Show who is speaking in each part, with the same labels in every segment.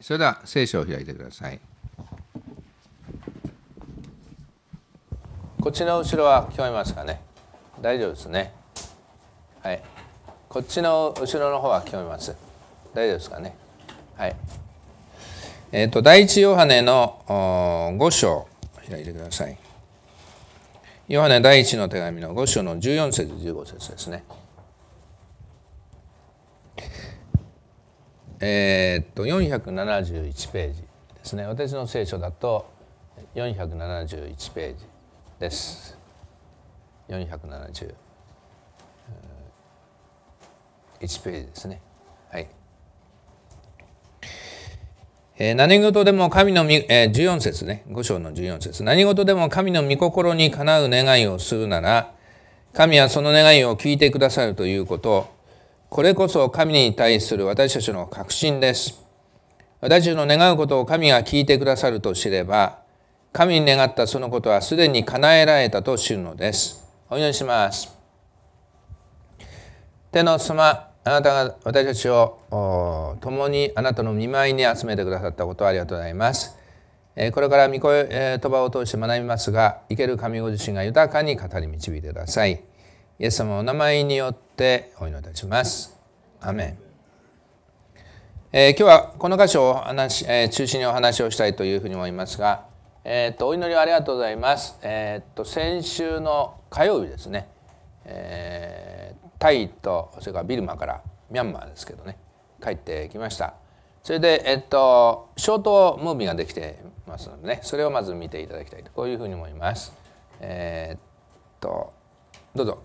Speaker 1: それでは聖書を開いてください。こっちの後ろは聞こえますかね。大丈夫ですね。はい。こっちの後ろの方は聞こえます。大丈夫ですかね。はい。えっ、ー、と第一ヨハネの5章開いてください。ヨハネ第一の手紙の5章の14節15節ですね。えー、っと471ページですね私の聖書だと471ページです471ページですねはい、えー、何事でも神のみ、えー、14節ね5章の14節何事でも神の御心にかなう願いをするなら神はその願いを聞いてくださるということこれこそ神に対する私たちの確信です。私たちの願うことを神が聞いてくださると知れば、神に願ったそのことはすでに叶えられたと知るのです。お祈りします。天の様あなたが私たちを共にあなたの見舞いに集めてくださったことをありがとうございます。これから御言葉を通して学びますが、生ける神ご自身が豊かに語り導いてください。イエス様お名前によってお祈りいたします。アメえー、今日はこの箇所を話、えー、中心にお話をしたいというふうに思いますが、えー、っとお祈りをありがとうございます。えー、っと先週の火曜日ですね、えー、タイとそれからビルマからミャンマーですけどね帰ってきました。それで、えっと、ショートムービーができてますのでねそれをまず見ていただきたいとこういうふうに思います。えー、っとどうぞ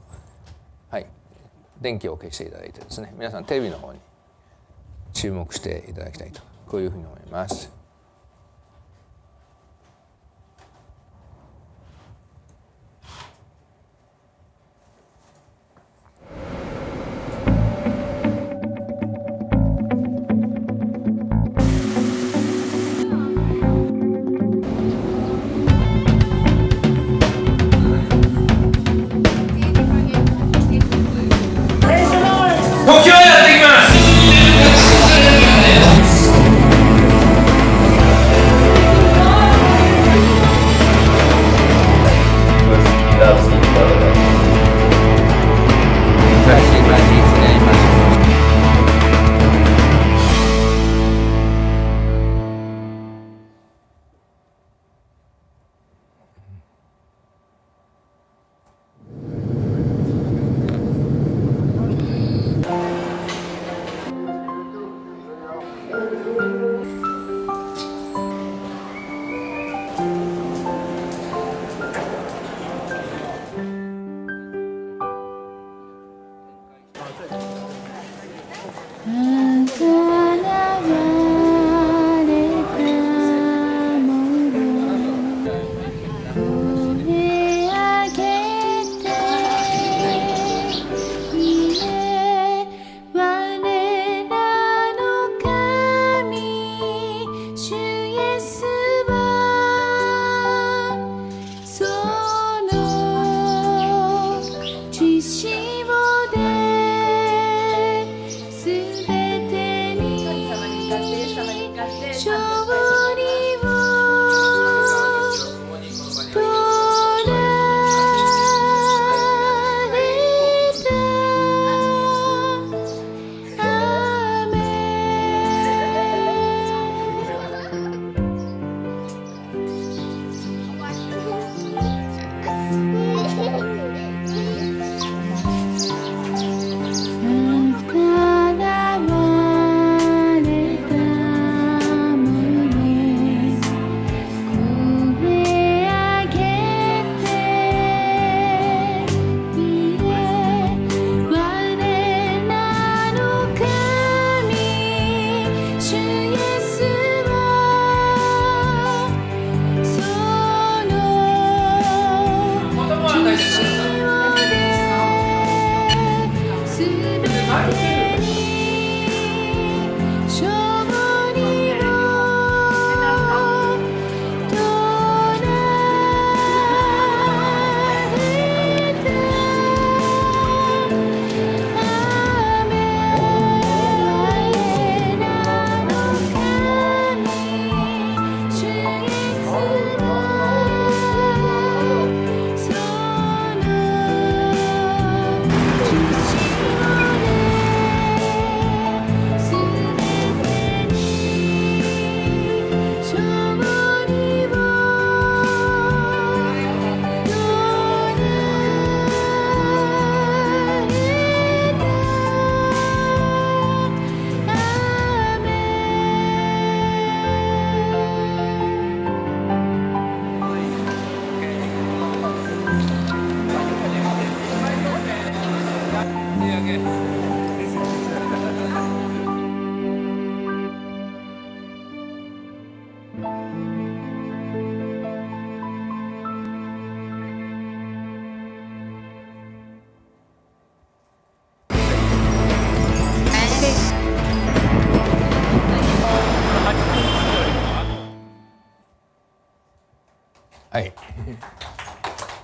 Speaker 1: 電気を消していただいてですね皆さんテレビの方に注目していただきたいとこういうふうに思います。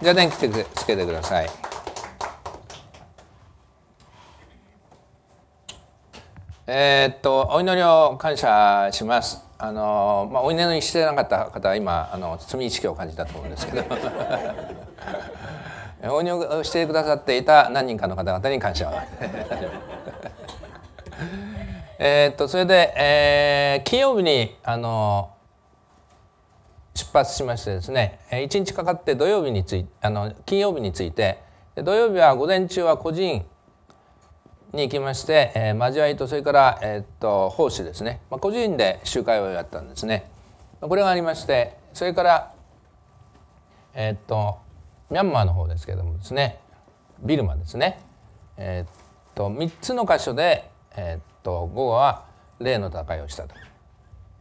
Speaker 1: じゃあ電気つけてください。えー、っとお祈りを感謝します。あのまあ、お祈りしてなかった方は今あの罪意識を感じたと思うんですけど お祈りをしてくださっていた何人かの方々に感謝を。えっとそれで、えー、金曜日にあの出発しましてですね1日かかって土曜日についあの金曜日について土曜日は午前中は個人に行きまして、えー、交わりとそれから、えー、っと奉仕ですね、まあ、個人で集会をやったんですねこれがありましてそれからえー、っとミャンマーの方ですけどもですねビルマですねえー、っと3つの箇所で、えっと午後は例の高いをしたと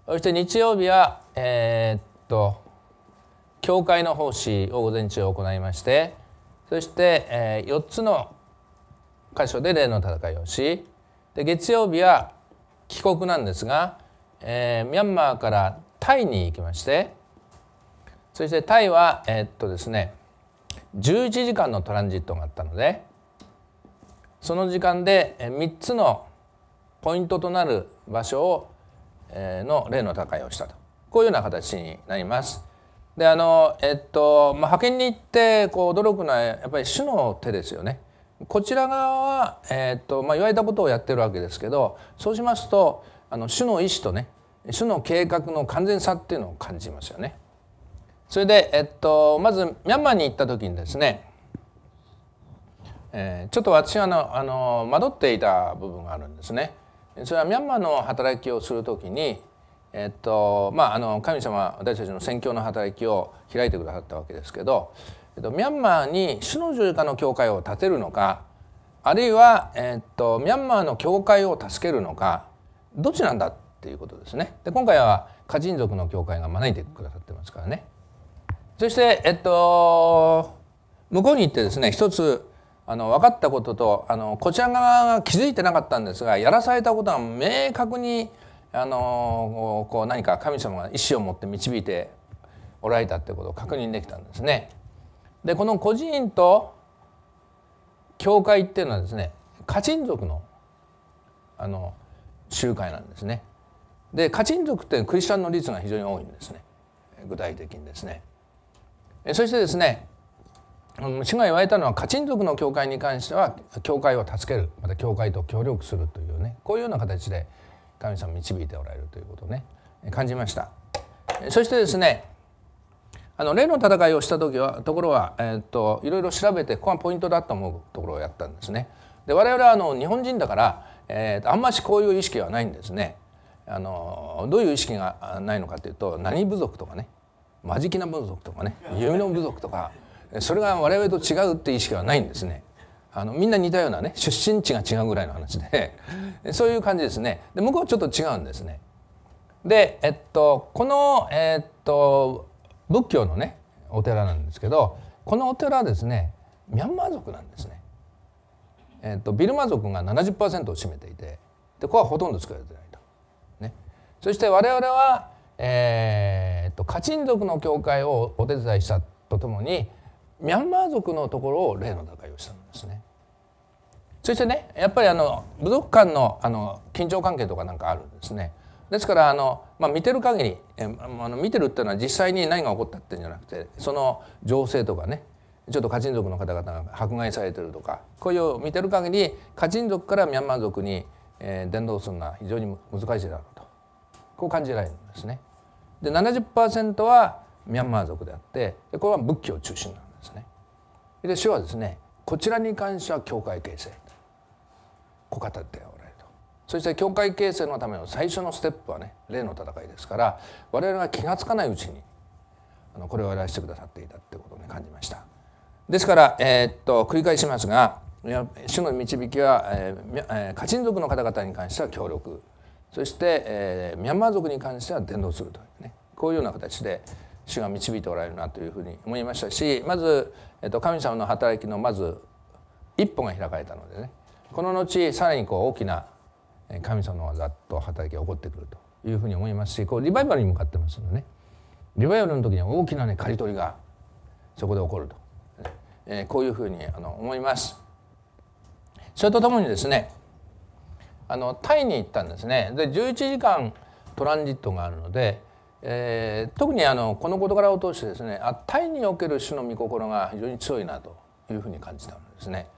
Speaker 1: そして日曜日はえっとと教会の奉仕を午前中行いましてそして、え4つの箇所で例の戦いをしで月曜日は帰国なんですが、えー、ミャンマーからタイに行きましてそしてタイはえー、っとですね11時間のトランジットがあったのでその時間で3つのポイントとなる場所を、えー、の例の戦いをしたとこういうような形になります。であのえっと、まあ、派遣に行ってこう驚くのはやっぱり主の手ですよね。こちら側は、えっとまあ、言われたことをやってるわけですけどそうしますとあの主の意思とね主の計画の完全さっていうのを感じますよね。それで、えっと、まずミャンマーに行った時にですね、えー、ちょっと私はあのあの惑っていた部分があるんですね。それはミャンマーの働きをする時にえっとまあ、あの神様私たちの宣教の働きを開いてくださったわけですけど、えっと、ミャンマーに主の十字架の教会を建てるのかあるいは、えっと、ミャンマーの教会を助けるのかどっちなんだっていうことですね。で今回は家人族の教会が招いてくださってますからね。そして、えっと、向こうに行ってですね一つあの分かったこととあのこちら側が気づいてなかったんですがやらされたことが明確にあのこう何か神様が意志を持って導いておられたということを確認できたんですね。でこの個人と教会っていうのはですね家臣族のあの集会なんですね。で家臣族ってクリスチャンの率が非常に多いんですね具体的にですね。そしてですね市が言われたのは家臣族の教会に関しては教会を助けるまた教会と協力するというねこういうような形で神様導いておられるということをね感じましたそしてですねあの例の戦いをした時はところは、えー、っといろいろ調べてここがポイントだと思うところをやったんですね。で我々はあの日本人だから、えー、あんましこういう意識はないんですね。あのどういう意識がないのかというと何部族とかねマジキな部族とかね弓の部族とかそれが我々と違うっていう意識はないんですね。あのみんな似たようなね出身地が違うぐらいの話で そういう感じですねで向こうちょっと違うんですねでえっとこのえっと仏教のねお寺なんですけどこのお寺はですねミャンマー族なんですねえっとビルマ族が70%を占めていてでここはほとんど作られてないとねそして我々はえー、っとカチン族の教会をお手伝いしたとともにミャンマー族のところを例の打開をしたんですね。そしてねやっぱりあの部族間のあの緊張関係とかなんかあるんですね。ですからあの、まあ、見てる限りえあの見てるっていうのは実際に何が起こったっていうんじゃなくてその情勢とかねちょっと家人族の方々が迫害されてるとかこういう見てる限り家人族からミャンマー族に、えー、伝道するのは非常に難しいだろうとこう感じられるんですね。で70%はミャンマー族であってこれは仏教中心なんですね。で主はですねこちらに関しては教会形成濃かったって俺とそして教会形成のための最初のステップはね例の戦いですから我々が気が付かないうちにあのこれをやらしてくださっていたってことをね感じました。ですから、えー、っと繰り返しますが主の導きは、えーえー、カ族の方々に関しては協力そして、えー、ミャンマー族に関しては伝道するというねこういうような形で主が導いておられるなというふうに思いましたしまず、えー、っと神様の働きのまず一歩が開かれたのでねこの後さらにこう大きな神様のざっと働きが起こってくるというふうに思いますしこうリバイバルに向かってますのでねリバイバルの時には大きなね刈り取りがそこで起こると、えー、こういうふうにあの思います。それとともにですねあのタイに行ったんですねで11時間トランジットがあるので、えー、特にあのこの事柄を通してですねあタイにおける主の御心が非常に強いなというふうに感じたんですね。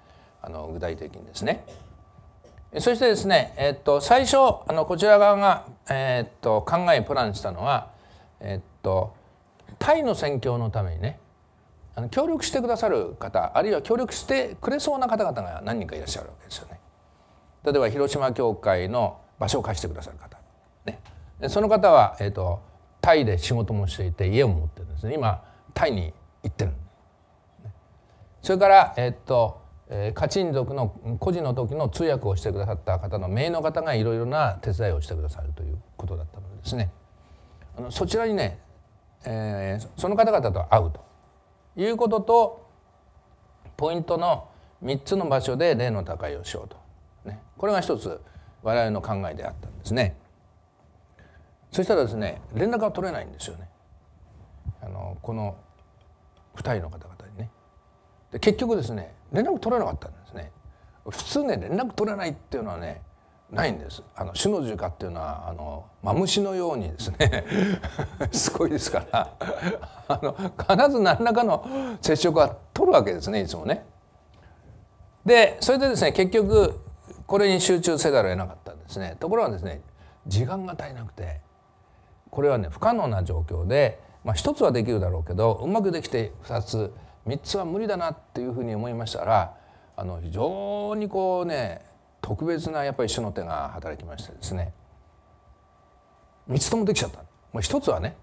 Speaker 1: あの具体的にですねそしてですね、えっと、最初あのこちら側が、えっと、考えプランしたのは、えっと、タイの宣教のためにねあの協力してくださる方あるいは協力してくれそうな方々が何人かいらっしゃるわけですよね。例えば広島教会の場所を貸してくださる方、ね、でその方は、えっと、タイで仕事もしていて家を持ってるんですね今タイに行ってるそれから、えっとえー、族の個人の時の通訳をしてくださった方の名の方がいろいろな手伝いをしてくださるということだったのですねあのそちらにね、えー、その方々と会うということとポイントの3つの場所で霊の高いをしようと、ね、これが一つ我々の考えであったんですね。そしたらですね連絡が取れないんですよねあのこの2人の方々にね。で結局ですね連絡取れなかったんですね普通ね連絡取れないっていうのはねないんですあの種の樹化っていうのはあのマムシのようにですね すごいですからあの必ず何らかの接触は取るわけですねいつもね。でそれでですね結局これに集中せざるを得なかったんですね。ところがですね時間が足りなくてこれはね不可能な状況で、まあ、1つはできるだろうけどうまくできて2つ3つは無理だなっていうふうに思いましたらあの非常にこうね特別なやっぱり主の手が働きましてですね3つともできちゃった。もう1つはね、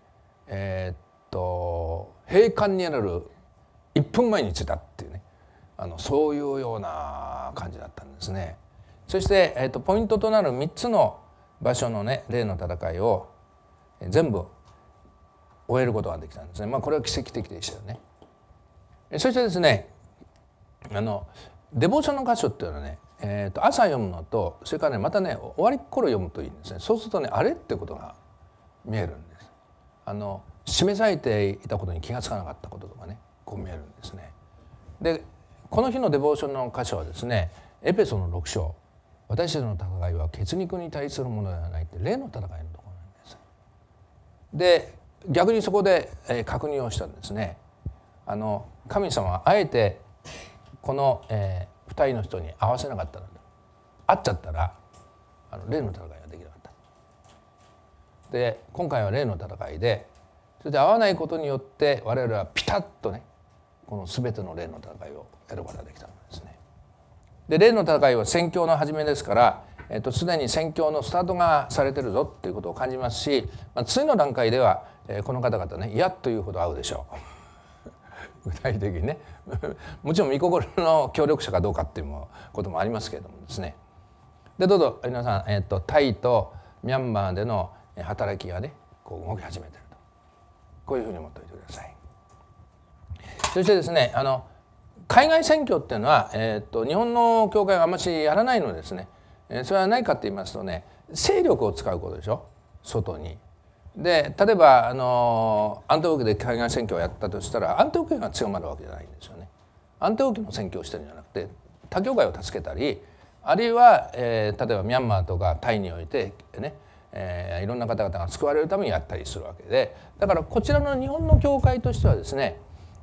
Speaker 1: えー、っと閉館になる1分前に着いたっていうねあのそういうような感じだったんですね。そして、えー、っとポイントとなる3つの場所のね例の戦いを全部終えることができたんですね。まあ、これは奇跡的でしたよね。そしてですねあのデボーションの箇所っていうのはね、えー、と朝読むのとそれからねまたね終わり頃読むといいんですねそうするとねあれってことが見えるんですあの示されていたことに気がつかなかったこととかねこう見えるんですねでこの日のデボーションの箇所はですねエペソの6章私たちの戦いは血肉に対するものではないって例の戦いのところなんですで逆にそこで確認をしたんですねあの神様はあえてこの、えー、2人の人に会わせなかったの会っちゃったらあの例の戦いができなかったで今回は例の戦いでそれで会わないことによって我々はピタッとねこの全ての例の戦いをやることができたんですね。で例の戦いは戦況の始めですから、えっと、すでに宣教のスタートがされてるぞっていうことを感じますし、まあ、次の段階では、えー、この方々ね「嫌というほど会うでしょう。具体的にね もちろん御心の協力者かどうかっていうこともありますけれどもですねでどうぞ皆さん、えーと、タイとミャンマーでの働きがねこう動き始めてるとこういうふうに思っておいてください。そしてですねあの海外選挙っていうのは、えーと、日本の教会があましやらないのですね、えそれは何かって言いますとね勢力を使うことでしょ外にで例えばあのアントークで海外選挙をやったとしたらアントークが強まるわけじゃないんですよね。アントークの選挙をしてるんじゃなくて他教会を助けたりあるいは、えー、例えばミャンマーとかタイにおいてね、えー、いろんな方々が救われるためにやったりするわけでだからこちらの日本の教会としてはですね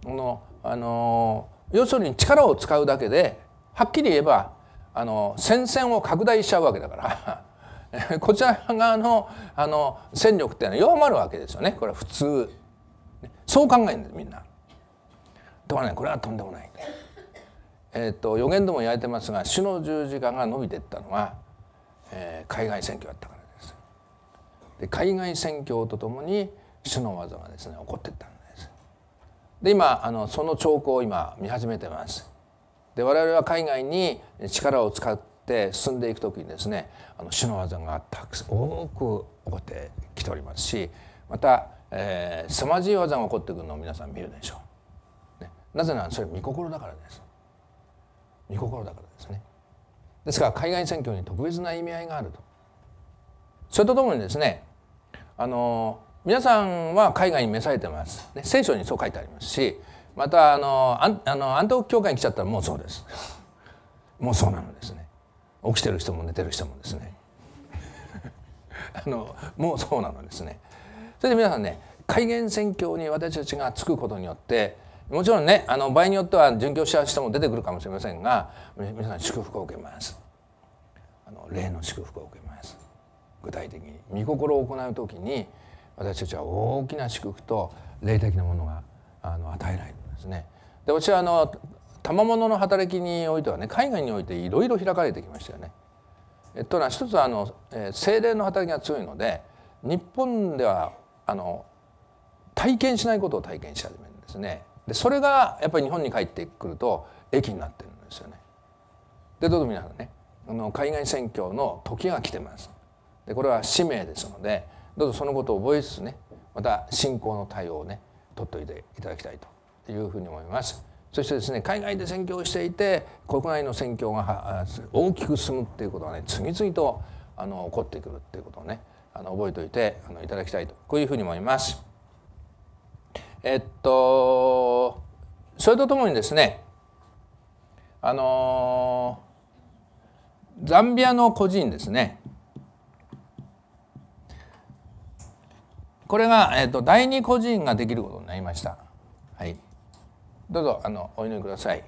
Speaker 1: このあの要するに力を使うだけではっきり言えばあの戦線を拡大しちゃうわけだから こちら側のあの戦力っていうのは弱まるわけですよねこれは普通そう考えるんですみんな。とこねこれはとんでもない。えーと、と予言でも言われてますが主の十字架が伸びていったのは、えー、海外選挙だったからです。で海外選挙とともに主の技がですね起こっていったんです。で今あのその兆候を今見始めてます。で我々は海外に力を使っって進んでいく時にですねあの主の技がたくさん多く起こってきておりますしまた、えー、凄まじい技が起こってくるのを皆さん見るでしょう。ね、なぜならそれ見心だからです。見心だからですね。ですから海外選挙に特別な意味合いがあると。それとともにですねあの皆さんは海外に召されてます、ね、聖書にそう書いてありますしまたあのあの安東教会に来ちゃったらもうそうですもうそうなのですね起きてる人も寝てる人もですねあのもうそうなのですねそれで皆さんね戒厳宣教に私たちがつくことによってもちろんねあの場合によっては殉教しち人も出てくるかもしれませんが皆さん祝福を受けますあの霊の祝福を受けます具体的に御心を行う時に私たちは大きな祝福と霊的なものがあの与えられるんですね。で私はあの賜物の働きにおいてはね海外においていろいろ開かれてきましたよね。えっと一つはあの、えー、精霊の働きが強いので日本ではあの体験しないことを体験し始めるんですね。でそれがやっぱり日本に帰ってくると益になってるんですよね。でどうぞ皆さんねあの海外選挙の時が来てます。でこれは使命ですのでどうぞそのことを覚えつつねまた信仰の対応をね取っておいていただきたいというふうに思います。そしてですね海外で選挙をしていて国内の選挙が大きく進むっていうことがね次々とあの起こってくるっていうことをねあの覚えておいてあのいただきたいとこういうふうに思います。えっとそれとともにですねあのザンビアの個人ですねこれが、えっと、第二個人ができることになりました。はいどうぞあのお祈りください。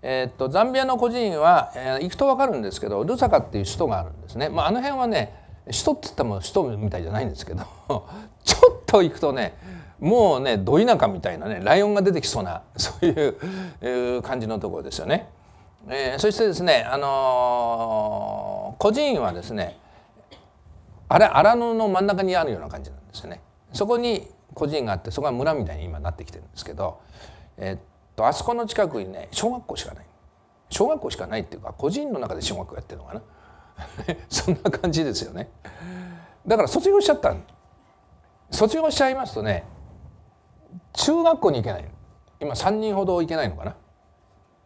Speaker 1: えー、っとザンビアの孤児院は、えー、行くと分かるんですけどルサカっていう首都があるんですね、まあ、あの辺はね首都って言っても首都みたいじゃないんですけど ちょっと行くとねもうねど田舎みたいなねライオンが出てきそうな そういう感じのところですよね。えー、そしてですね、あのー、孤児院はですねあれ荒野の真ん中にあるような感じなんですよね。そこに孤児院があってそこが村みたいに今なってきてるんですけどえっとあそこの近くにね小学校しかない小学校しかないっていうか個人の中で小学校やってるのかな そんな感じですよねだから卒業しちゃった卒業しちゃいますとね中学校に行けない今3人ほど行けないのかな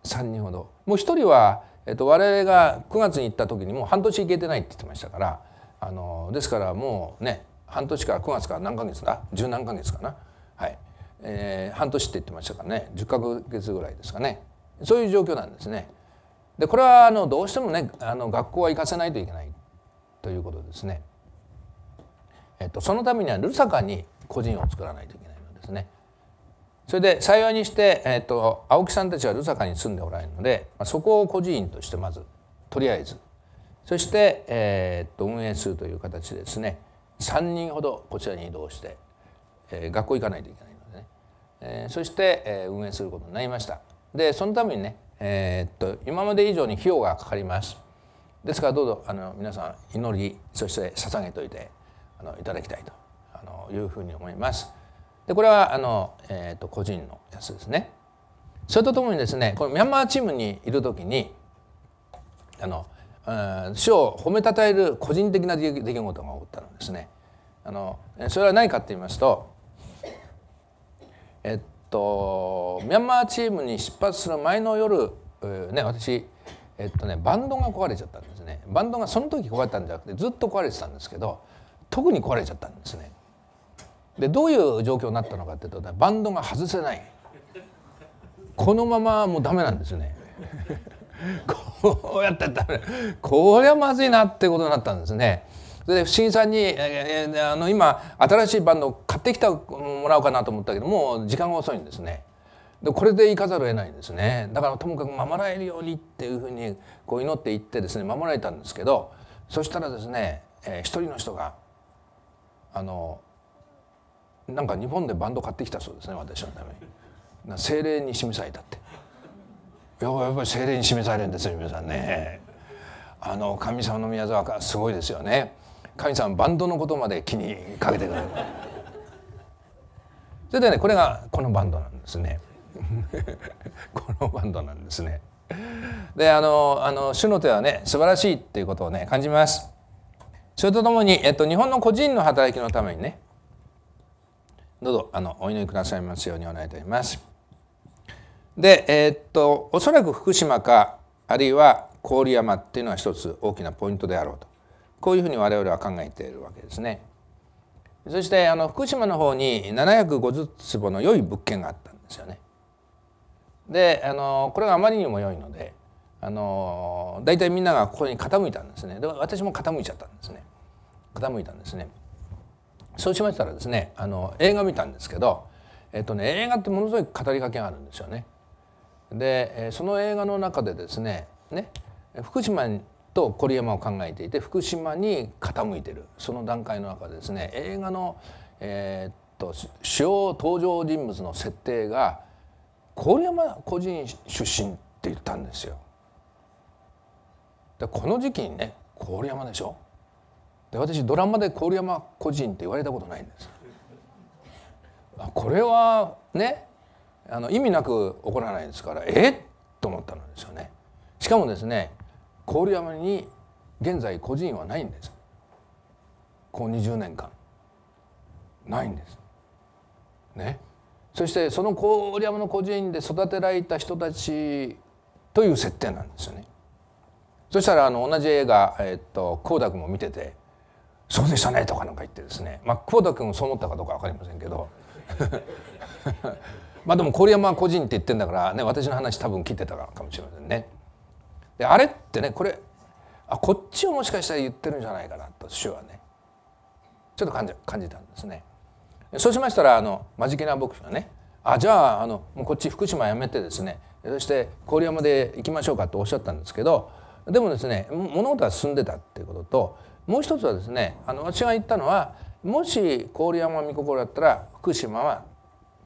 Speaker 1: 3人ほどもう1人は、えっと、我々が9月に行った時にもう半年行けてないって言ってましたからあのですからもうね半年から9月から何ヶ月だ十何ヶ月かなはいえー、半年って言ってましたからね10ヶ月ぐらいですかねそういう状況なんですね。でこれはあのどうしてもねあの学校は行かせないといけないということですね。えっと、そのためにはルサカに個人を作らないといけないのですね。それで幸いにして、えっと、青木さんたちはルサカに住んでおられるので、まあ、そこを個人としてまずとりあえずそして、えー、っと運営するという形でですね3人ほどこちらに移動して、えー、学校行かないといけない。えー、そして、えー、運営することになりましたでそのためにね、えー、っと今まで以上に費用がかかりますですからどうぞあの皆さん祈りそして捧げといてあのいただきたいとあのいうふうに思いますでこれはあの、えー、っと個人のやつですねそれとともにですねこのミャンマーチームにいるときにあの主を褒めたたえる個人的な出来事が起こったのですねあのそれは何かって言いますとえっとミャンマーチームに出発する前の夜、ね、私えっとねバンドが壊れちゃったんですねバンドがその時壊れたんじゃなくてずっと壊れてたんですけど特に壊れちゃったんですねでどういう状況になったのかっていうと、ね、バンドが外せないこのままもうダメなんですねこうやってダメこりゃまずいなってことになったんですねで不審さんに、えー、あの今新しいバンドを買ってきたもらおうかなと思ったけどもう時間が遅いんですね。でこれで行かざるを得ないんですねだからともかく守られるようにっていうふうにこう祈っていってですね守られたんですけどそしたらですね、えー、一人の人があのなんか日本でバンド買ってきたそうですね私のために精霊に示されたってやっぱり精霊に示されるんですよ皆さんねあの神様の宮沢がすごいですよね神さんバンドのことまで気にかけてくれるそれでねこれがこのバンドなんですね このバンドなんですねであのあの主の手はね素晴らしいっていうことをね感じますそれとともに、えっと、日本の個人の働きのためにねどうぞあのお祈りくださいますようにお願いいたしますでえー、っとおそらく福島かあるいは郡山っていうのは一つ大きなポイントであろうとこういうふうに我々は考えているわけですね。そしてあの福島の方に750坪の良い物件があったんですよね。であのこれがあまりにも良いのであの大体みんながここに傾いたんですねで私も傾いちゃったんですね傾いたんですねそうしましたらですねあの映画見たんですけど、えっとね、映画ってものすごい語りかけがあるんですよね。でその映画の中でですねね福島と郡山を考えていて福島に傾いてるその段階の中でですね映画の、えー、っと主要登場人物の設定が郡山個人出身って言ったんですよ。でこの時期にね郡山でしょで私ドラマで郡山個人って言われたことないんです。これはねあの意味なく怒らないですからえっと思ったんですよね。しかもですね郡山に現在孤児院はないんですこう20年間ないんですねそしてその郡山の孤児院で育てられた人たちという設定なんですよねそしたらあの同じ映画、えっと、田君も見てて「そうでしたね」とかなんか言ってですね、まあ、久田君そう思ったかどうか分かりませんけど まあでも郡山は個人って言ってんだからね私の話多分聞いてたかもしれませんね。であれってねこれあこっちをもしかしたら言ってるんじゃないかなと主はねちょっと感じ感じたんですね。そうしましたらあの間近な牧師がねあじゃああのもうこっち福島やめてですねそして郡山で行きましょうかとおっしゃったんですけどでもですね物事は進んでたっていうことともう一つはですねあの私が言ったのはもし郡山御心だったら福島は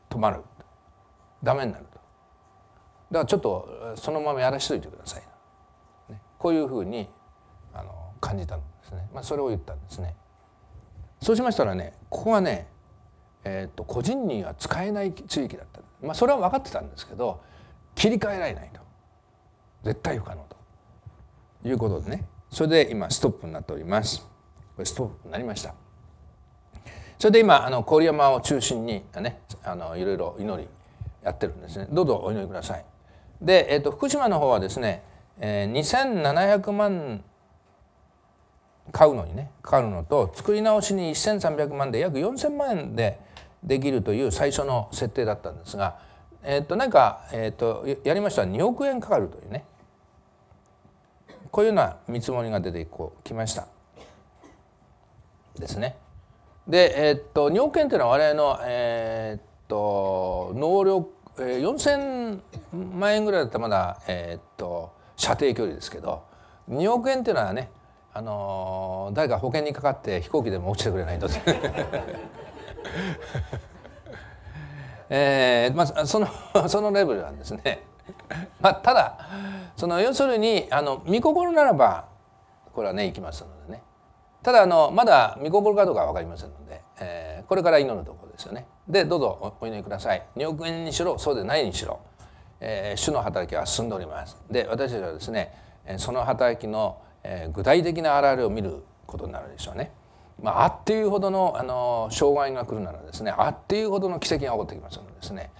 Speaker 1: 止まるダメになるとだからちょっとそのままやらしといてくださいこういうふうにあの感じたんですね、まあ、それを言ったんですね。そうしましたらねここはね、えーと、個人には使えない地域だった、まあ、それは分かってたんですけど切り替えられないと絶対不可能ということでねそれで今ストップになっております。これストップになりましたそれで今あの郡山を中心にねあのいろいろ祈りやってるんですねどうぞお祈りください。で、えーと福島の方はですねえー、2700万買うのにねかかるのと作り直しに1300万で約4000万円でできるという最初の設定だったんですが、えー、っとなんか、えー、っとやりましたら2億円かかるというねこういうような見積もりが出てこうきましたですね。で、えー、っと2億円というのは我々の、えー、っと能力、えー、4000万円ぐらいだったらまだ、えー、っと射程距離ですけど2億円っていうのはねあの誰か保険にかかって飛行機でも落ちてくれないと えーまあ、そのそのレベルなんですね。まあ、ただその要するにあの見心ならばこれはね行きますのでねただあのまだ見心かどうかは分かりませんので、えー、これから祈るところですよね。でどうぞお祈りください2億円にしろそうでないにしろえ主の働きは進んでおります。で私たちはですねその働きのえ具体的な表れを見ることになるでしょうね。まあ、あっていうほどのあの障害が来るならですねあっていうほどの奇跡が起こってきますのでですね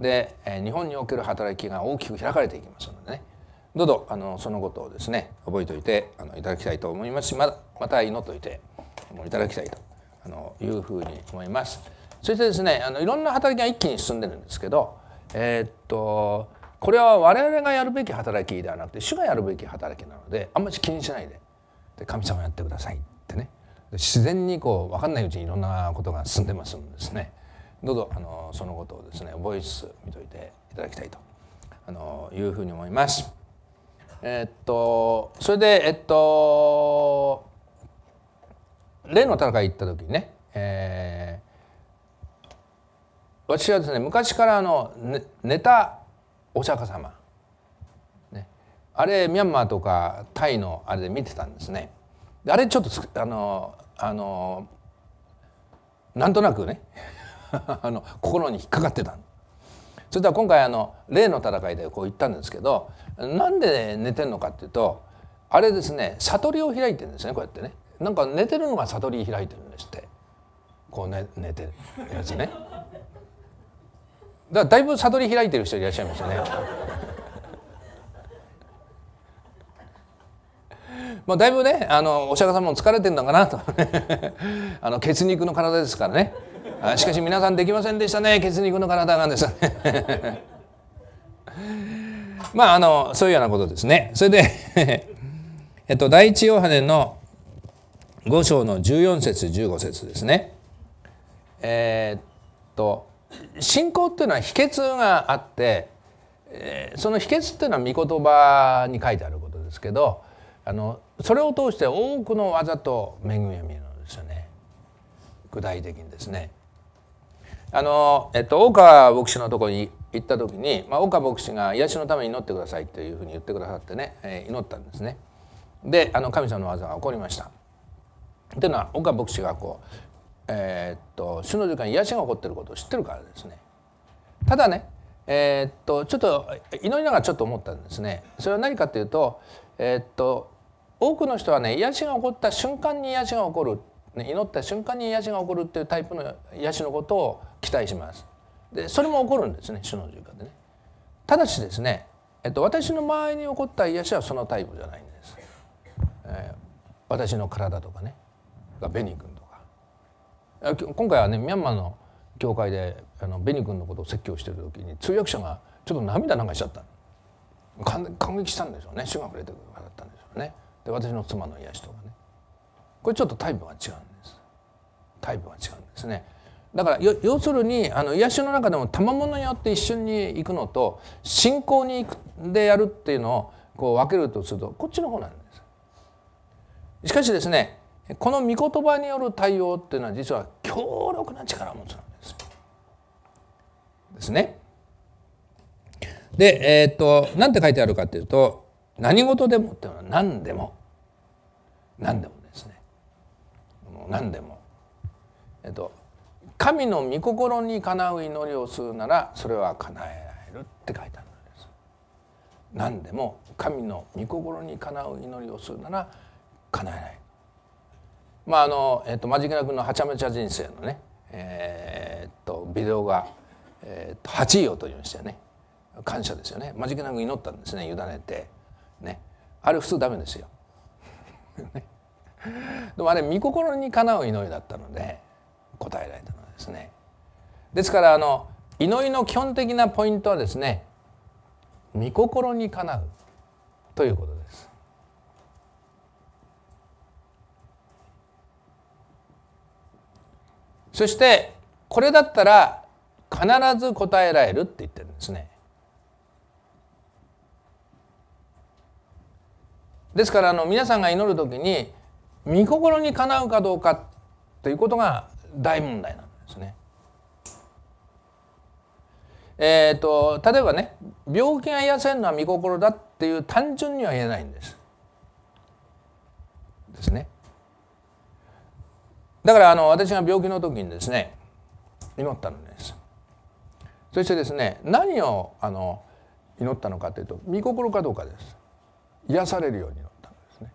Speaker 1: でえ日本における働きが大きく開かれていきますのでねどうぞあのそのことをですね覚えておいてあのいただきたいと思いますしままた祈っておいてもういただきたいとあのいうふうに思います。そしてですねあのいろんな働きが一気に進んでるんですけどえー、っとこれは我々がやるべき働きではなくて主がやるべき働きなのであんまり気にしないでで神様やってくださいってね自然にこう分かんないうちにいろんなことが進んでますんですねどうぞあのそのことをですね覚えつつ見といていただきたいとあのいうふうに思います。えー、っとそれでえっと例の戦い行った時にね、え私はですね昔からあの、ね、寝たお釈迦様、ね、あれミャンマーとかタイのあれで見てたんですね。あれちょっとあのあのなんとなくね あの心に引っかかってたそれでは今回あの例の戦いでこう言ったんですけどなんで寝てるのかっていうとあれですね悟りを開いてるんですねこうやってねなんか寝てるのが悟り開いてるんですってこう、ね、寝てるやつね。だだいぶ悟り開いてる人いらっしゃいましたね。まあ、だいぶねあのお釈迦様も疲れてるのかなとあの血肉の体ですからねしかし皆さんできませんでしたね血肉の体がんですまああのそういうようなことですねそれでえっと第一ヨハネの5章の14節15節ですねえー、っと信仰っていうのは秘訣があって、えその秘訣っていうのは御言葉に書いてあることですけどあのそれを通して多くの技と恵みが見るんですよね具体的にですね。あのえっと、大川牧師のところに行った時に、まあ、大川牧師が癒しのために祈ってくださいというふうに言ってくださってね、えー、祈ったんですね。であの神様の技が起こりました。というのは岡牧師がこうえー、っと主の時間に癒しが起こっていることを知ってるからですねただねえー、っとちょっと祈りながらちょっと思ったんですねそれは何かというとえー、っと多くの人はね癒しが起こった瞬間に癒しが起こる、ね、祈った瞬間に癒しが起こるっていうタイプの癒しのことを期待しますでそれも起こるんですね主の時間でねただしですね、えっと、私の周りに起こった癒しはそのタイプじゃないんです、えー、私の体とかねがベニ君今回はねミャンマーの教会であのベニ君のことを説教してる時に通訳者がちょっと涙流しちゃった感激したんでしょうね主が触れてくださったんでしょうねで私の妻の癒しとかねこれちょっとタイプが違うんですタイプが違うんですねだから要するにあの癒しの中でも賜物によって一瞬に行くのと信仰に行くでやるっていうのをこう分けるとするとこっちの方なんですしかしですねこの御言葉による対応っていうのは実は強力な力を持つんです。ですね。で、えー、っと何て書いてあるかっていうと何事でもっていうのは何でも何でもですね何でも、えっと、神の御心にかなう祈りをするならそれは叶えられるって書いてあるんです。何でも神の御心にかなう祈りをするなら叶えないまああの、えっと、マジックナ君のはちゃめちゃ人生のね、えー、っとビデオが、えー、っと8位を取りましたよね感謝ですよねマジックナ君祈ったんですね委ねてねあれ普通ダメですよ でもあれ見心にかなう祈りだったので答えられたのですねですからあの祈りの基本的なポイントはですね見心にかなうということですそしてこれだったら必ず答えられるって言ってるんですね。ですからあの皆さんが祈る時に御心にかなうかどうかということが大問題なんですね。えーと、と例えばね病気が癒せるのは御心だっていう単純には言えないんです。ですね。だからあの私が病気の時にですね祈ったんですそしてですね何をあの祈ったのかというと御心かどうかです癒されるように祈ったんですね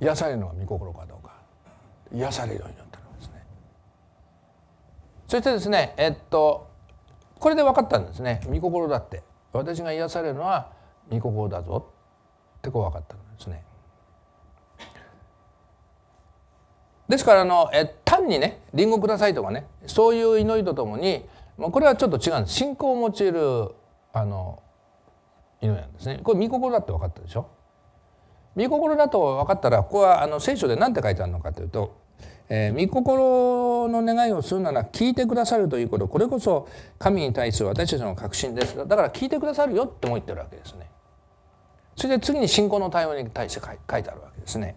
Speaker 1: 癒されるのが御心かどうか癒されるように祈ったんですねそしてですねえっとこれで分かったんですね御心だって私が癒されるのは御心だぞってこう分かったんですねですからあのえ単にね「りんごください」とかねそういう祈りとともにこれはちょっと違うんです信仰を用いるあの祈りなんですねこれ見心だって分かったでしょ見心だと分かったらここはあの聖書で何て書いてあるのかというと「えー、見心の願いをするなら聞いてくださるということこれこそ神に対する私たちの確信です」だから聞いてくださるよっても言ってるわけですね。それで次に信仰の対応に対して書いてあるわけですね。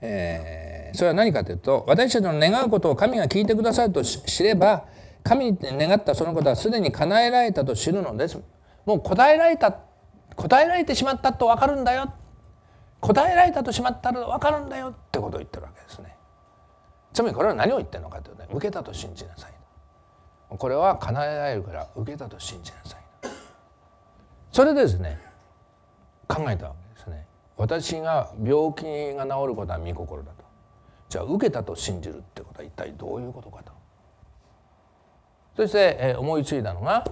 Speaker 1: えー、それは何かというと私たちの願うことを神が聞いてくださると知れば神に願ったそのことはすでに叶えられたと知るのですもう答えられた答えられてしまったと分かるんだよ答えられたとしまったら分かるんだよってことを言ってるわけですねつまりこれは何を言ってるのかというとね受けたと信じなさいこれは叶えられるから受けたと信じなさいそれでですね考えたわけ私が病気が治ることは御心だとじゃあ受けたと信じるってことは一体どういうことかとそして思いついたのが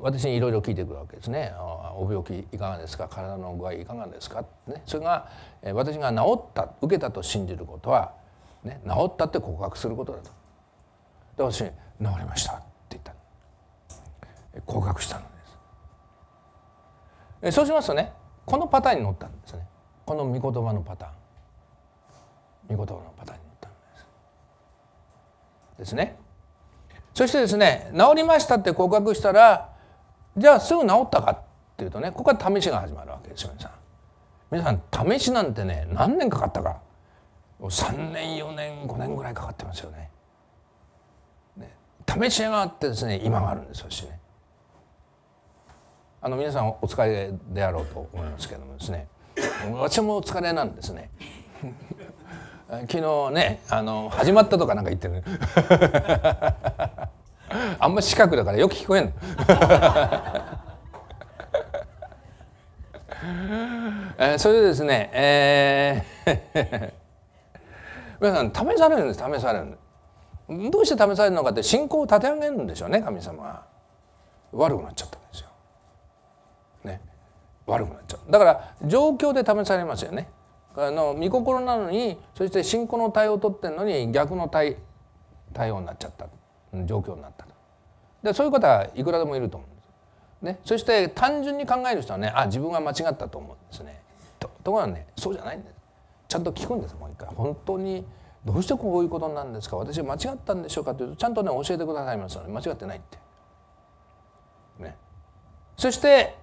Speaker 1: 私にいろいろ聞いてくるわけですね「お病気いかがですか体の具合いかがですか」ねそれが私が治った受けたと信じることは、ね、治ったって告白することだと。で私に「治りました」って言った告白したのです。そうしますとねこのパターンに乗ったんですねこの御言葉のパターン御言葉のパターンに乗ったんですですねそしてですね治りましたって告白したらじゃあすぐ治ったかっていうとねここは試しが始まるわけですよ皆さん皆さん試しなんてね何年かかったか3年4年5年ぐらいかかってますよね。ね試しがあってですね今があるんですよね。あの皆さんお疲れであろうと思いますけどもですね私もお疲れなんですね 昨日ねあの始まったとかなんか言ってる、あんま近くだからよく聞こえんの えー、それでですね、えー、皆さん試されるんです試されるんですどうして試されるのかって信仰を立て上げるんでしょうね神様は悪くなっちゃった悪くなっちゃうだから状況で試されますよねあの見心なのにそして信仰の対応を取ってるのに逆の対対応になっちゃった状況になったでそういう方はいくらでもいると思うんです、ね、そして単純に考える人はねあ自分は間違ったと思うんですねとところがねそうじゃないんですちゃんと聞くんですもう一回本当にどうしてこういうことなんですか私は間違ったんでしょうかというとちゃんとね教えてくださいますので間違ってないって。ね、そして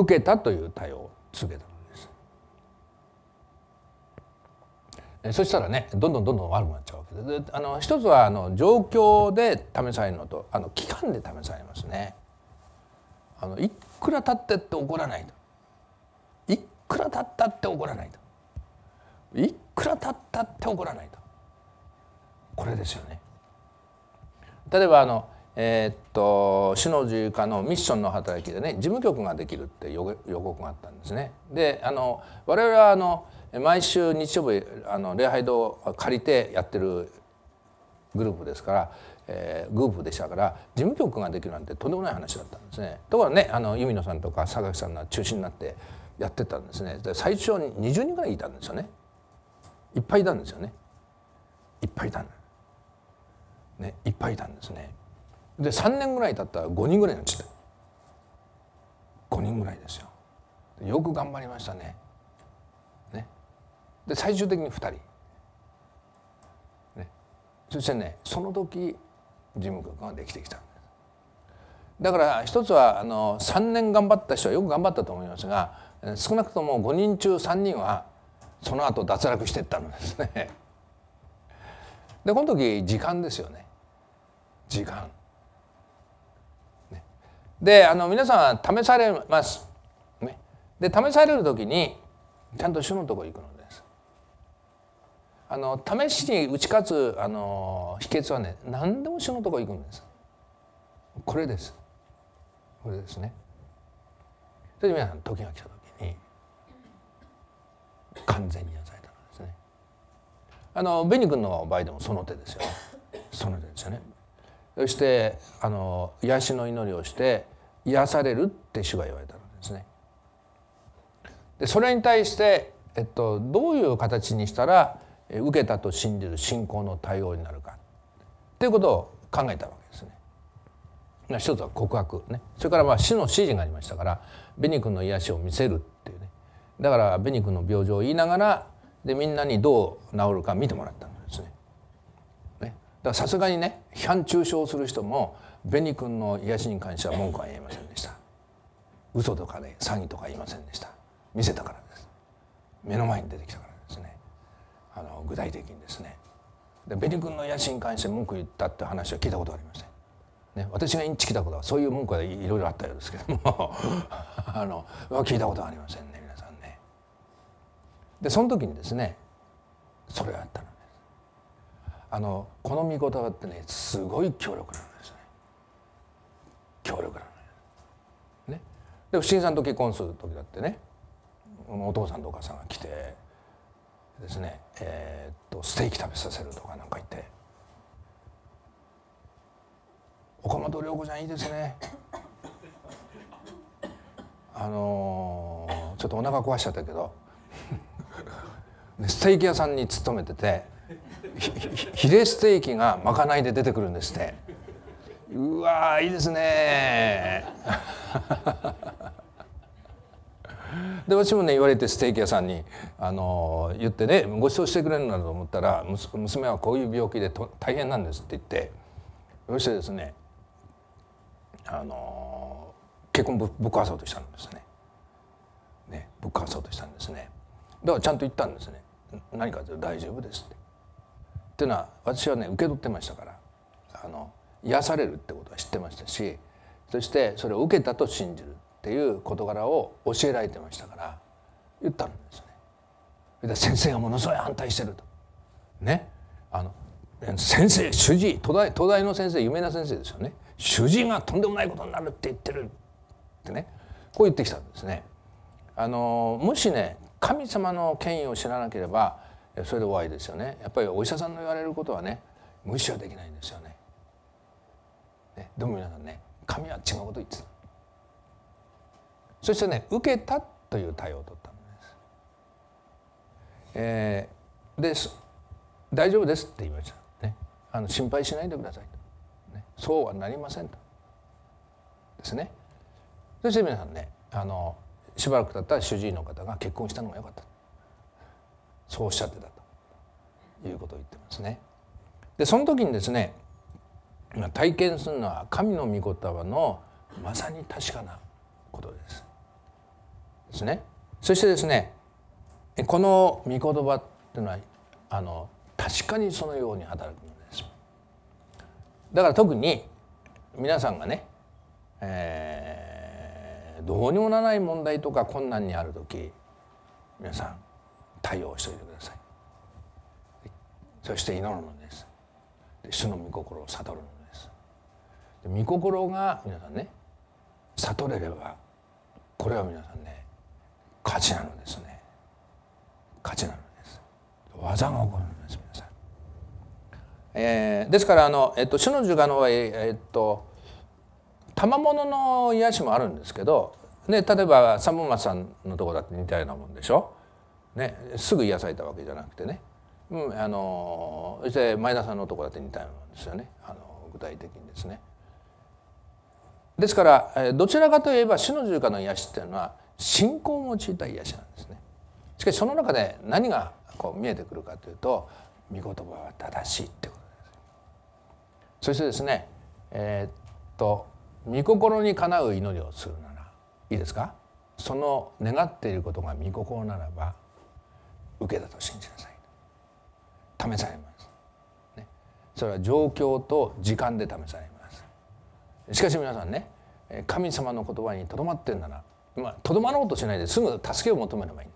Speaker 1: 受けたという対応を告げたですそしたらねどんどんどんどん悪くなっちゃうわけであの一つはあの状況で試されるのとあの期間で試されますね。あのいくら経ってって怒らないといくら経ったって怒らないといくら経ったって怒らないとこれですよね。例えばあのえー、っと市の自由化のミッションの働きでね事務局ができるって予告があったんですね。であの我々はあの毎週日曜日あの礼拝堂を借りてやってるグループですから、えー、グループでしたから事務局ができるなんてとんでもない話だったんですね。ところがねあの弓野さんとか榊さんが中心になってやってたんですね。で最初20人ぐらいいたんですよね。いっぱいいたんですよね。いっぱいいたねいっぱいいたんですね。で3年ぐらい経ったら5人ぐらいになっちゃった5人ぐらいですよよく頑張りましたねねで最終的に2人ねそしてねその時事務局ができてきただから一つはあの3年頑張った人はよく頑張ったと思いますが少なくとも5人中3人はその後脱落してったんですね。でこの時時間ですよね時間。であの皆さん試されます。ね、で試される時にちゃんと主のとこ行くのです。あの試しに打ち勝つあの秘訣はね何でも主のとこ行くんです。これです。これですね。それで皆さん時が来た時に完全に野菜だかですね。あのベニ君の場合でもその手ですよね。その手ですよね。そしてあの癒しの祈りをして癒されるって主が言われたんですね。でそれに対して、えっと、どういう形にしたら受けたと信じる信仰の対応になるかということを考えたわけですね。一つは告白ねそれからまあ死の指示がありましたからベニ君の癒しを見せるっていうねだからベニ君の病状を言いながらでみんなにどう治るか見てもらったのさすがにね批判中傷する人も紅君の癒しに関しては文句は言えませんでした嘘とかね詐欺とか言いませんでした見せたからです目の前に出てきたからですねあの具体的にですねで紅君の癒しに関して文句言ったって話は聞いたことがありません、ね、私がインチ来たことはそういう文句はいろいろあったようですけども あの聞いたことはありませんね皆さんねでその時にですねそれがあったらあのこの御言葉ってねすごい強力なんですね強力なのね。で不審さんと結婚する時だってねお父さんとお母さんが来てですね、えー、っとステーキ食べさせるとかなんか言って「岡本涼子ちゃんいいですね」あのー、ちょっとお腹壊しちゃったけど ステーキ屋さんに勤めてて。ヒレステーキがまかないで出てくるんですってうわいいですねで私もね言われてステーキ屋さんにあの言ってねご馳走してくれるんだと思ったら娘はこういう病気で大変なんですって言ってそしてですねあの結婚ぶっ壊そうとしたんですねねぶっ壊そうとしたんですねだからちゃんと言ったんですね何か大丈夫ですってっていうのは私はね受け取ってましたからあの癒されるってことは知ってましたしそしてそれを受けたと信じるっていう事柄を教えられてましたから言ったんですね。先生がものすごい反対してると。ね。あの先生主治東大東大の先生有名な先生ですよね主治がとんでもないことになるって言ってるってねこう言ってきたんですね。あのもしね神様の権威を知らなければそれで終わりですよねやっぱりお医者さんの言われることはね無視はできないんですよねねでも皆さんね神は違うこと言ってたそしてね受けたという対応を取ったんです、えー、で大丈夫ですって言いました、ね、あの心配しないでくださいと、ね、そうはなりませんとですねそして皆さんねあのしばらく経ったら主治医の方が結婚したのが良かったそうおっしゃってたということを言ってますね。でその時にですね体験するのは神の御言葉のまさに確かなことです。ですね。そしてですねこの御言葉っていうのはあの確かにそのように働くんです。だから特に皆さんがね、えー、どうにもならない問題とか困難にある時皆さん対応しておいてくださいそして祈るのですで主の御心を悟るのですで御心が皆さんね悟れればこれは皆さんね価値なのですね価値なのです技が起こるんです皆さん、えー、ですからあの、えっと、主の樹賀のはえっと賜物の癒しもあるんですけど、ね、例えば三本松さんのとこだって似たようなもんでしょね、すぐ癒されたわけじゃなくてね、うん、あのそして前田さんのとこだって似たなんですよねあの具体的にですね。ですからどちらかといえば主の十架の癒しっていうのは信仰を用いた癒しなんですね。しかしその中で何がこう見えてくるかというと御言葉は正しいってことです。そしてですねえー、っと御心にかなう祈りをするならいいですかその願っていることが御心ならば受けたと信じなさい試されます、ね、それは状況と時間で試されますしかし皆さんね神様の言葉にとどまってんならとど、まあ、まろうとしないですぐ助けを求めればい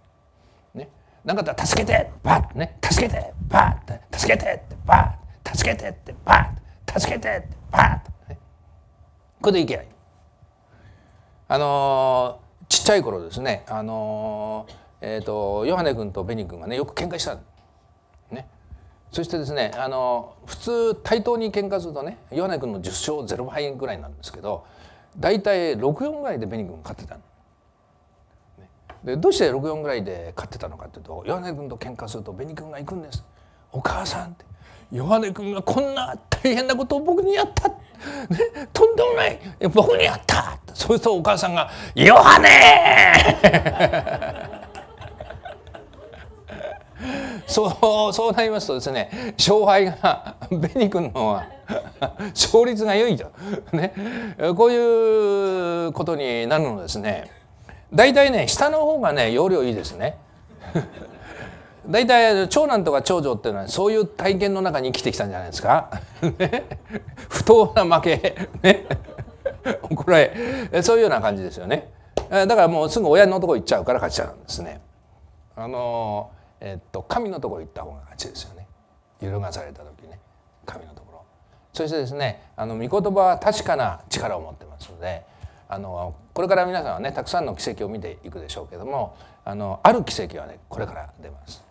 Speaker 1: いねなんかったら助けてバッね助けてバッて助けてってバッ助けてってバッ助けてってバッ、ね、これでいけないあのー、ちっちゃい頃ですねあのーえーと、ヨハネ君とベニ君がねよく喧嘩した、ね、そしてですねあの普通対等に喧嘩するとねヨハネ君の10勝0敗ぐらいなんですけど大体64ぐらいでベニ君勝ってたの。ね、でどうして64ぐらいで勝ってたのかっていうとヨハネ君と喧嘩するとベニ君が行くんです。お母さんってヨハネ君がこんな大変なことを僕にやった、ね、
Speaker 2: とんでもない僕にやっ
Speaker 1: たそうするとお母さんが「ヨハネそうそうなりますとですね勝敗がベニ君のは勝率が良いと、ね、こういうことになるのですね大体ね下の方がね容量いいですね。大体長男とか長女っていうのはそういう体験の中に生きてきたんじゃないですか。ね、不当な負け、ね、これそういうような感じですよね。だからもうすぐ親のとこ行っちゃうから勝ちちゃうんですね。あのーえっと、神のところ行った方が勝ちですよね揺るがされた時ね神のところそしてですねあの御言葉は確かな力を持ってますのであのこれから皆さんはねたくさんの奇跡を見ていくでしょうけどもあのある奇跡はねこれから出ます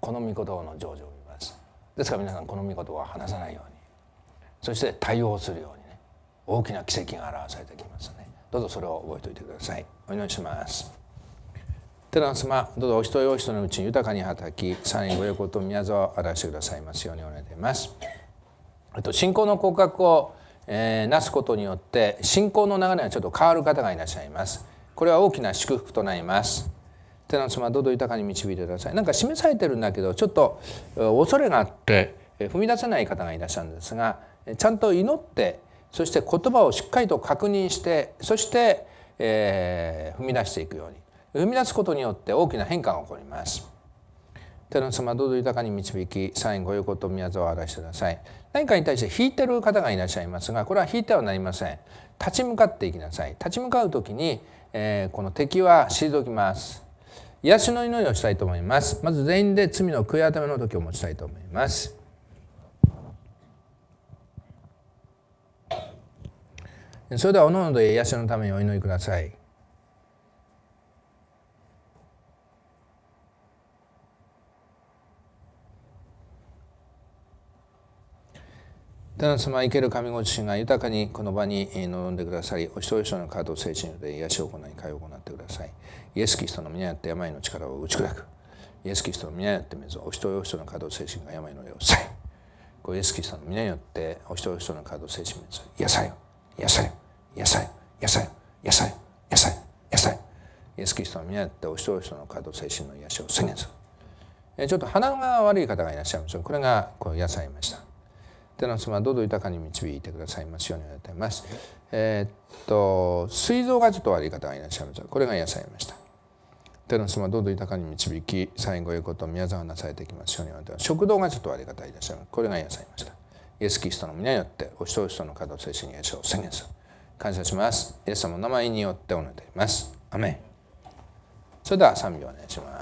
Speaker 1: この御言葉の成就を見ますですから皆さんこの御言葉を話さないようにそして対応するようにね大きな奇跡が表されてきますねどうぞそれを覚えておいてくださいお祈りします寺の様どうぞお一人お一人のうちに豊かに働きさらにご栄光と宮沢を表してくださいますようにお願いします。あと信仰の告格を、えー、なすことによって信仰の流れがちょっと変わる方がいらっしゃいます。これは大きな祝福となります。寺の様どうぞ豊かに導いてください。なんか示されてるんだけどちょっと恐れがあって踏み出せない方がいらっしゃるんですがちゃんと祈ってそして言葉をしっかりと確認してそして、えー、踏み出していくように生み出すことによって大きな変化が起こります手の様どうぞ豊かに導きサインご用こと宮沢を表してください何かに対して引いてる方がいらっしゃいますがこれは引いてはなりません立ち向かっていきなさい立ち向かうときに、えー、この敵は退きます癒しの祈りをしたいと思いますまず全員で罪の悔い改めの時を持ちたいと思いますそれではおのおので癒しのためにお祈りください天の様生ける神ご自身が豊かにこの場に臨んでくださり、お一人一人のカード精神で癒しを行い、会を行ってください。イエス・キリストの皆によって病の力を打ち砕く。イエス・キリストの皆によって水をお一人お一人のカード精神が病の霊をさごイエス・キリストの皆によってお一人お一人のカード精神水を癒されよ。癒されよ。癒されよ。癒されよ。癒され癒され癒されイエス・キリストの皆によってお一人お一人のカード精神の癒しを宣言する。ちょっと鼻が悪い方がいらっしゃいます。これがこう癒されました。天の様どうぞ豊かに導いてくださいますようにお願いいたします。えー、っと膵臓がちょっと悪い方がいらっしゃいますこれが癒されました。天の様どうぞ豊かに導き最後へこと宮沢なされてきますようにお願いします。食道がちょっと悪い方がいらっしゃいますこれが癒されました。イエス・キリストの皆によってお一人お一人の方を精神に癒しを宣言する。感謝します。イエス様の名前によってお願いします。アメンそれでは賛美をお願いします。